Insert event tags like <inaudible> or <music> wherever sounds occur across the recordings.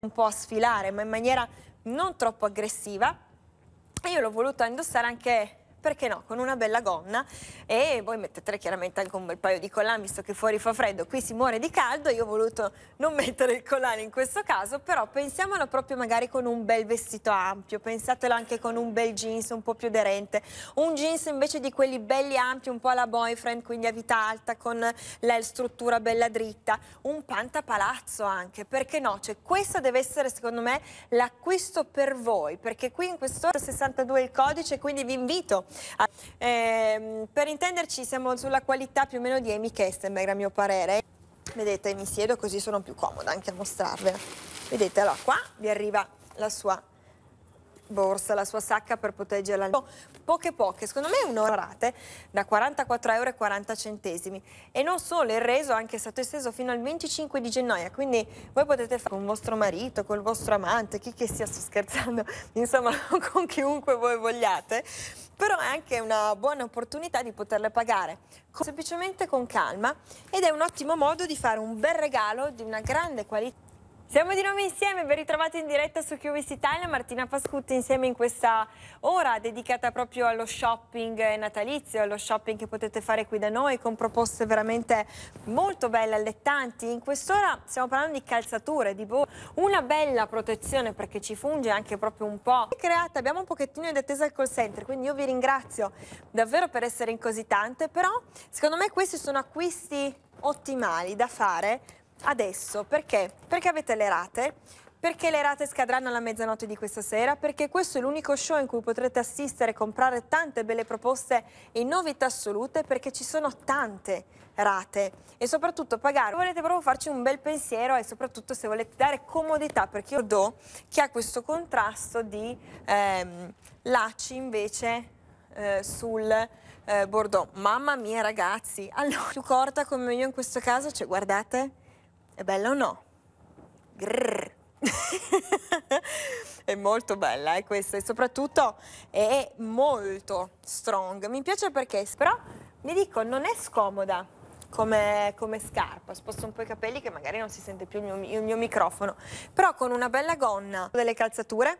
un po' a sfilare, ma in maniera non troppo aggressiva. E io l'ho voluta indossare anche perché no, con una bella gonna e voi mettetele chiaramente anche un bel paio di collane visto che fuori fa freddo, qui si muore di caldo, io ho voluto non <laughs> mettere il collane in questo caso, però pensiamolo proprio magari con un bel vestito ampio, pensatelo anche con un bel jeans un po' più aderente, un jeans invece di quelli belli ampi, un po' alla boyfriend, quindi a vita alta con la struttura bella dritta, un pantapalazzo anche, perché no, cioè questa deve essere secondo me l'acquisto per voi, perché qui in questo 62 il codice, quindi vi invito eh, per intenderci siamo sulla qualità più o meno di Amy Kestenberg a mio parere. Vedete mi siedo così sono più comoda anche a mostrarvela. Vedete allora qua vi arriva la sua borsa, la sua sacca per proteggerla. Poche poche, secondo me un'ora rate da 44,40 euro e non solo, il reso è anche stato esteso fino al 25 di gennaio, quindi voi potete fare con vostro marito, col vostro amante, chi che sia, sto scherzando, <laughs> insomma <laughs> con chiunque voi vogliate però è anche una buona opportunità di poterle pagare semplicemente con calma ed è un ottimo modo di fare un bel regalo di una grande qualità. Siamo di nuovo insieme, ben ritrovati in diretta su QVC Italia, Martina Pascutti insieme in questa ora dedicata proprio allo shopping natalizio, allo shopping che potete fare qui da noi con proposte veramente molto belle, allettanti. In quest'ora stiamo parlando di calzature, di una bella protezione perché ci funge anche proprio un po'. Creata, abbiamo un pochettino di attesa al call center, quindi io vi ringrazio davvero per essere in così tante, però secondo me questi sono acquisti ottimali da fare adesso. Perché? Perché avete le rate, perché le rate scadranno alla mezzanotte di questa sera, perché questo è l'unico show in cui potrete assistere e comprare tante belle proposte in novità assolute, perché ci sono tante rate e soprattutto pagare. Volete proprio farci un bel pensiero e soprattutto se volete dare comodità, perché io do che ha questo contrasto di ehm, lacci invece eh, sul eh, Bordeaux. Mamma mia ragazzi, allora più corta come io in questo caso, cioè guardate è bella o no? Grrr. <laughs> è molto bella eh, questa e soprattutto è molto strong. Mi piace perché però mi dico non è scomoda come, come scarpa, sposto un po' i capelli che magari non si sente più il mio, il mio microfono, però con una bella gonna delle calzature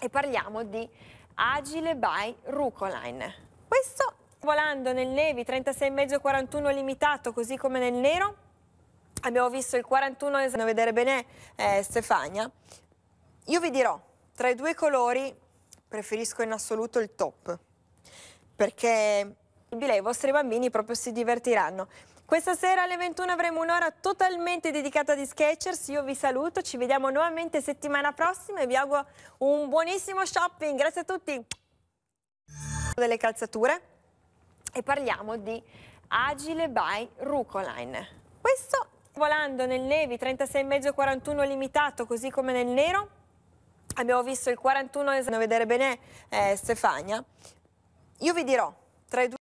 e parliamo di Agile by Rucoline. Questo volando nel Nevi 36,5-41 limitato così come nel nero abbiamo visto il 41 esatto, vedere bene eh, Stefania. Io vi dirò, tra i due colori preferisco in assoluto il top, perché i vostri bambini proprio si divertiranno. Questa sera alle 21 avremo un'ora totalmente dedicata di Sketchers. Io vi saluto, ci vediamo nuovamente settimana prossima e vi auguro un buonissimo shopping. Grazie a tutti. Delle calzature e parliamo di Agile by Rucoline. Questo Volando nel nevi 36,5-41 limitato, così come nel nero. Abbiamo visto il 41 a vedere bene eh, Stefania. Io vi dirò tra i due.